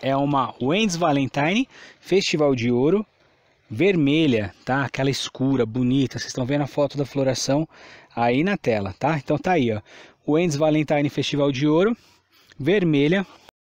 é uma Wendy's Valentine Festival de Ouro vermelha, tá? Aquela escura, bonita. Vocês estão vendo a foto da floração aí na tela, tá? Então tá aí, ó. Wendy's Valentine Festival de Ouro vermelha